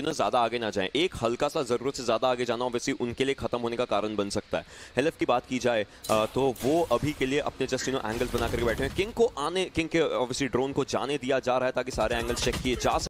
कि ना ज़्यादा आगे ना जाएं एक हल्का सा ज़रूरत से ज़्यादा आगे जाना ऑब्वियसली उनके लिए ख़त्म होने का कारण बन सकता है हेल्फ की बात की जाए तो वो अभी के लिए अपने जस्ट एंगल्स बना करके बैठे हैं किंग को आने किंग के ऑब्वियसली ड्रोन को जाने दिया जा रहा है ताकि सारे एंगल्स चेक किए जा